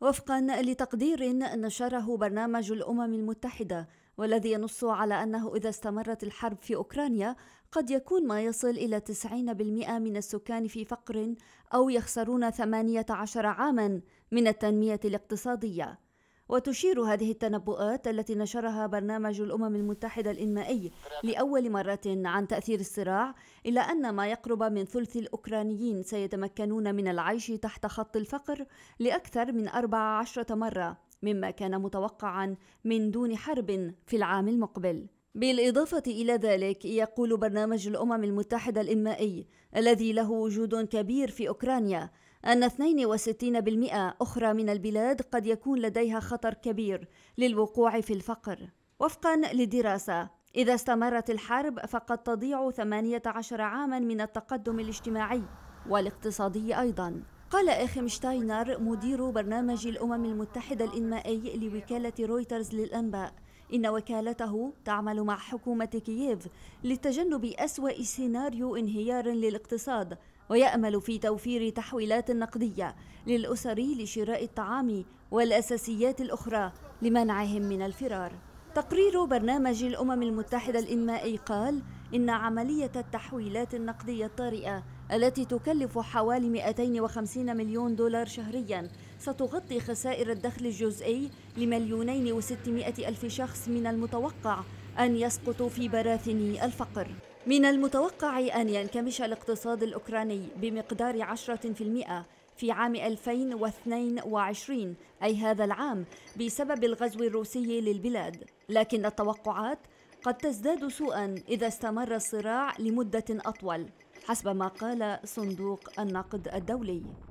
وفقا لتقدير نشره برنامج الامم المتحده والذي ينص على انه اذا استمرت الحرب في اوكرانيا قد يكون ما يصل الى 90% من السكان في فقر او يخسرون 18 عاما من التنميه الاقتصاديه وتشير هذه التنبؤات التي نشرها برنامج الأمم المتحدة الإنمائي لأول مرة عن تأثير الصراع إلى أن ما يقرب من ثلث الأوكرانيين سيتمكنون من العيش تحت خط الفقر لأكثر من 14 مرة مما كان متوقعا من دون حرب في العام المقبل بالإضافة إلى ذلك يقول برنامج الأمم المتحدة الإنمائي الذي له وجود كبير في أوكرانيا أن 62% أخرى من البلاد قد يكون لديها خطر كبير للوقوع في الفقر وفقا لدراسة إذا استمرت الحرب فقد تضيع 18 عاما من التقدم الاجتماعي والاقتصادي أيضا قال إخم شتاينر مدير برنامج الأمم المتحدة الإنمائي لوكالة رويترز للأنباء إن وكالته تعمل مع حكومة كييف لتجنب أسوأ سيناريو انهيار للاقتصاد ويأمل في توفير تحويلات نقدية للأسر لشراء الطعام والأساسيات الأخرى لمنعهم من الفرار تقرير برنامج الأمم المتحدة الإنمائي قال إن عملية التحويلات النقدية الطارئة التي تكلف حوالي 250 مليون دولار شهريا ستغطي خسائر الدخل الجزئي لمليونين وستمائة ألف شخص من المتوقع أن يسقطوا في براثن الفقر من المتوقع أن ينكمش الاقتصاد الأوكراني بمقدار 10% في عام 2022 أي هذا العام بسبب الغزو الروسي للبلاد لكن التوقعات قد تزداد سوءا إذا استمر الصراع لمدة أطول حسب ما قال صندوق النقد الدولي